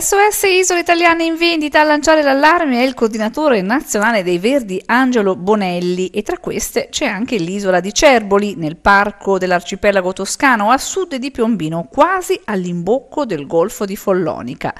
SOS Isole Italiane in vendita a lanciare l'allarme è il coordinatore nazionale dei Verdi Angelo Bonelli e tra queste c'è anche l'isola di Cerboli nel parco dell'arcipelago toscano a sud di Piombino, quasi all'imbocco del Golfo di Follonica.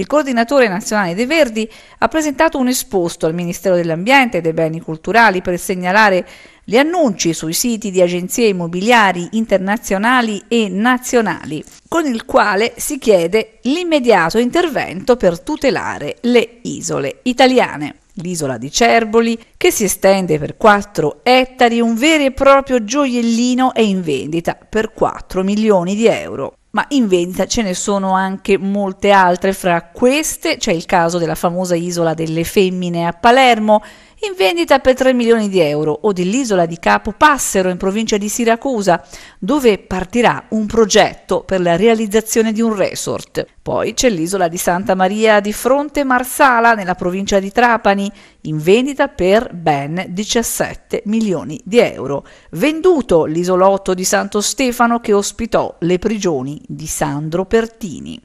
Il coordinatore nazionale dei Verdi ha presentato un esposto al Ministero dell'Ambiente e dei Beni Culturali per segnalare gli annunci sui siti di agenzie immobiliari internazionali e nazionali, con il quale si chiede l'immediato intervento per tutelare le isole italiane. L'isola di Cerboli, che si estende per 4 ettari, un vero e proprio gioiellino è in vendita per 4 milioni di euro ma in vendita ce ne sono anche molte altre fra queste, c'è il caso della famosa isola delle femmine a Palermo, in vendita per 3 milioni di euro, o dell'isola di Capo Passero in provincia di Siracusa, dove partirà un progetto per la realizzazione di un resort. Poi c'è l'isola di Santa Maria di Fronte Marsala nella provincia di Trapani, in vendita per ben 17 milioni di euro. Venduto l'isolotto di Santo Stefano che ospitò le prigioni di Sandro Pertini.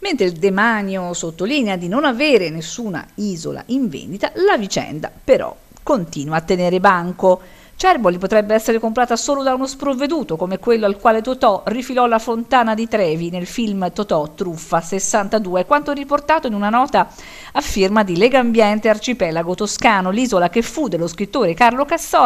Mentre il demanio sottolinea di non avere nessuna isola in vendita, la vicenda però continua a tenere banco. Cerboli potrebbe essere comprata solo da uno sprovveduto come quello al quale Totò rifilò la fontana di Trevi nel film Totò Truffa 62, quanto riportato in una nota a firma di Legambiente Arcipelago Toscano, l'isola che fu dello scrittore Carlo Cassò.